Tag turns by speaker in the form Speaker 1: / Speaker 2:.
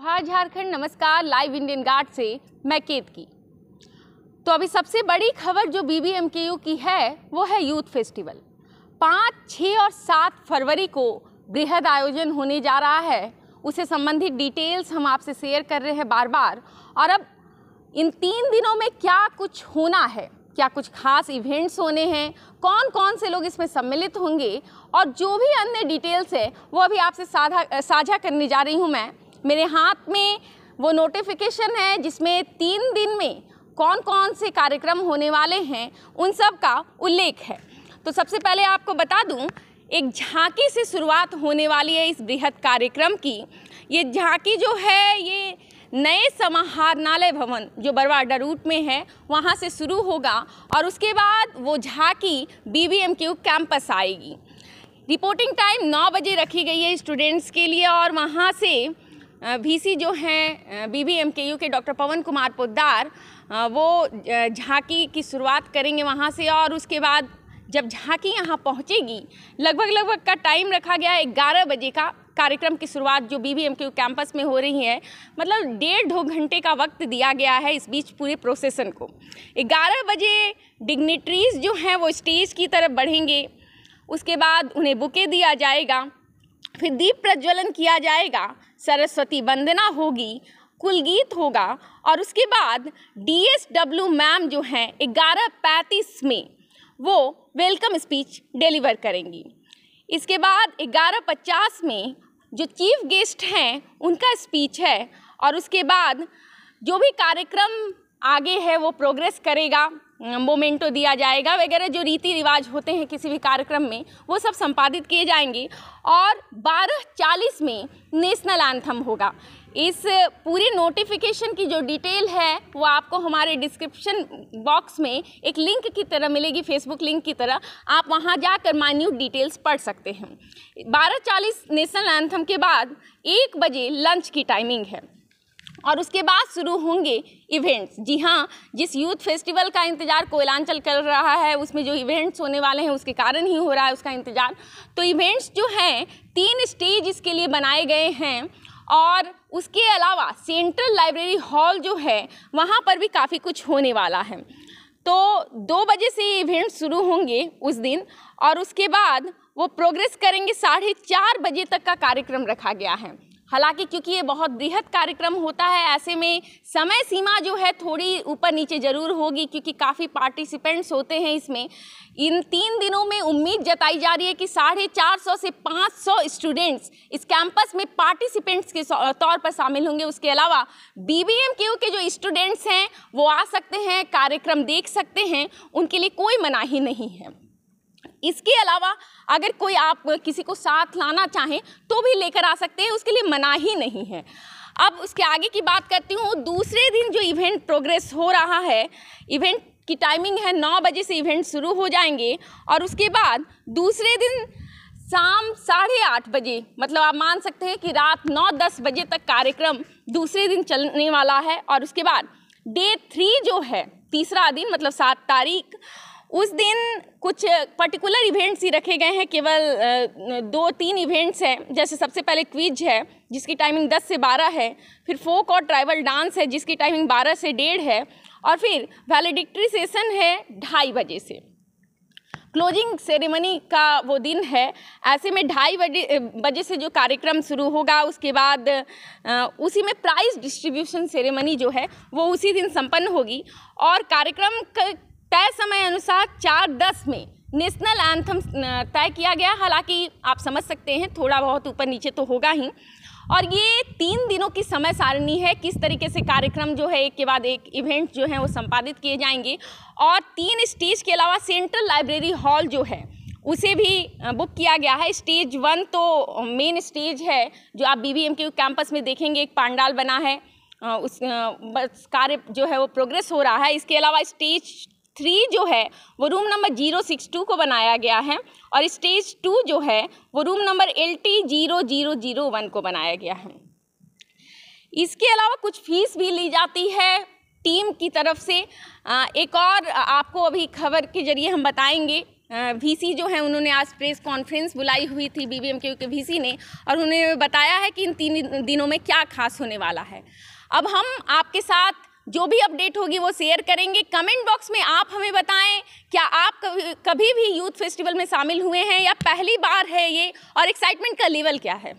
Speaker 1: हार झारखंड नमस्कार live Indian guard से मैं केत की तो अभी सबसे बड़ी खबर जो बी बी की है वो है यूथ फेस्टिवल पाँच छः और सात फरवरी को बृहद आयोजन होने जा रहा है उसे संबंधित डिटेल्स हम आपसे शेयर कर रहे हैं बार बार और अब इन तीन दिनों में क्या कुछ होना है क्या कुछ खास इवेंट्स होने हैं कौन कौन से लोग इसमें सम्मिलित होंगे और जो भी अन्य डिटेल्स है वो अभी आपसे साझा करने जा रही हूँ मैं मेरे हाथ में वो नोटिफिकेशन है जिसमें तीन दिन में कौन कौन से कार्यक्रम होने वाले हैं उन सब का उल्लेख है तो सबसे पहले आपको बता दूं एक झांकी से शुरुआत होने वाली है इस बृहद कार्यक्रम की ये झांकी जो है ये नए समाहरणालय भवन जो बरवाडा रूट में है वहाँ से शुरू होगा और उसके बाद वो झांकी क्यू कैंपस आएगी रिपोर्टिंग टाइम 9 बजे रखी गई है स्टूडेंट्स के लिए और वहाँ से वीसी जो हैं बीबीएमकेयू के डॉक्टर पवन कुमार पोद्दार वो झांकी की शुरुआत करेंगे वहाँ से और उसके बाद जब झांकी यहाँ पहुँचेगी लगभग लगभग का टाइम रखा गया है ग्यारह बजे का कार्यक्रम की शुरुआत जो बी बी एम कैंपस में हो रही है मतलब डेढ़ दो घंटे का वक्त दिया गया है इस बीच पूरे प्रोसेसन को ग्यारह बजे डिग्नेट्रीज़ जो हैं वो स्टेज की तरफ बढ़ेंगे उसके बाद उन्हें बुके दिया जाएगा फिर दीप प्रज्वलन किया जाएगा सरस्वती वंदना होगी कुलगीत होगा और उसके बाद डीएसडब्ल्यू मैम जो हैं ग्यारह पैंतीस में वो वेलकम स्पीच डिलीवर करेंगी इसके बाद ग्यारह पचास में जो चीफ गेस्ट हैं उनका स्पीच है और उसके बाद जो भी कार्यक्रम आगे है वो प्रोग्रेस करेगा मोमेंटो दिया जाएगा वगैरह जो रीति रिवाज होते हैं किसी भी कार्यक्रम में वो सब संपादित किए जाएंगे और बारह चालीस में नेशनल एंथम होगा इस पूरी नोटिफिकेशन की जो डिटेल है वो आपको हमारे डिस्क्रिप्शन बॉक्स में एक लिंक की तरह मिलेगी फेसबुक लिंक की तरह आप वहाँ जाकर माइन्यूट डिटेल्स पढ़ सकते हैं बारह चालीस नेशनल एंथम के बाद एक बजे लंच की टाइमिंग है और उसके बाद शुरू होंगे इवेंट्स जी हाँ जिस यूथ फेस्टिवल का इंतज़ार कोयलांचल कर रहा है उसमें जो इवेंट्स होने वाले हैं उसके कारण ही हो रहा है उसका इंतज़ार तो इवेंट्स जो हैं तीन स्टेज इसके लिए बनाए गए हैं और उसके अलावा सेंट्रल लाइब्रेरी हॉल जो है वहाँ पर भी काफ़ी कुछ होने वाला है तो दो बजे से ये इवेंट शुरू होंगे उस दिन और उसके बाद वो प्रोग्रेस करेंगे साढ़े चार बजे तक का कार्यक्रम रखा गया है हालांकि क्योंकि ये बहुत बृहद कार्यक्रम होता है ऐसे में समय सीमा जो है थोड़ी ऊपर नीचे ज़रूर होगी क्योंकि काफ़ी पार्टिसिपेंट्स होते हैं इसमें इन तीन दिनों में उम्मीद जताई जा रही है कि साढ़े चार सौ से पाँच सौ स्टूडेंट्स इस कैंपस में पार्टिसिपेंट्स के तौर पर शामिल होंगे उसके अलावा बी बी एम क्यू के जो स्टूडेंट्स हैं वो आ सकते हैं कार्यक्रम देख सकते हैं उनके लिए कोई मनाही नहीं है इसके अलावा अगर कोई आप किसी को साथ लाना चाहें तो भी लेकर आ सकते हैं उसके लिए मना ही नहीं है अब उसके आगे की बात करती हूँ दूसरे दिन जो इवेंट प्रोग्रेस हो रहा है इवेंट की टाइमिंग है नौ बजे से इवेंट शुरू हो जाएंगे और उसके बाद दूसरे दिन शाम साढ़े आठ बजे मतलब आप मान सकते हैं कि रात नौ दस बजे तक कार्यक्रम दूसरे दिन चलने वाला है और उसके बाद डे थ्री जो है तीसरा दिन मतलब सात तारीख उस दिन कुछ पर्टिकुलर इवेंट्स ही रखे गए हैं केवल दो तीन इवेंट्स हैं जैसे सबसे पहले क्विज है जिसकी टाइमिंग 10 से 12 है फिर फोक और ट्राइबल डांस है जिसकी टाइमिंग 12 से डेढ़ है और फिर वैलिडिक्ट्री सेशन है ढाई बजे से क्लोजिंग सेरेमनी का वो दिन है ऐसे में ढाई बजे से जो कार्यक्रम शुरू होगा उसके बाद उसी में प्राइज़ डिस्ट्रीब्यूशन सेरेमनी जो है वो उसी दिन संपन्न होगी और कार्यक्रम तय समय अनुसार चार दस में नेशनल एंथम तय किया गया हालांकि आप समझ सकते हैं थोड़ा बहुत ऊपर नीचे तो होगा ही और ये तीन दिनों की समय सारणी है किस तरीके से कार्यक्रम जो है एक के बाद एक इवेंट जो है वो संपादित किए जाएंगे और तीन स्टेज के अलावा सेंट्रल लाइब्रेरी हॉल जो है उसे भी बुक किया गया है स्टेज वन तो मेन स्टेज है जो आप बी के कैंपस में देखेंगे एक पांडाल बना है उस कार्य जो है वो प्रोग्रेस हो रहा है इसके अलावा स्टेज थ्री जो है वो room number zero six two को बनाया गया है और स्टेज टू जो है वो room number L T zero zero zero one को बनाया गया है इसके अलावा कुछ फीस भी ली जाती है टीम की तरफ से एक और आपको अभी खबर के जरिए हम बताएंगे वीसी जो है उन्होंने आज प्रेस कॉन्फ्रेंस बुलाई हुई थी बीबीएमक्यू के वीसी ने और उन्होंने बताया है कि इन तीन दिनों में क्या खास होने वाला है अब हम आपके साथ जो भी अपडेट होगी वो शेयर करेंगे कमेंट बॉक्स में आप हमें बताएं क्या आप कभी, भी यूथ फेस्टिवल में शामिल हुए हैं या पहली बार है ये और एक्साइटमेंट का लेवल क्या है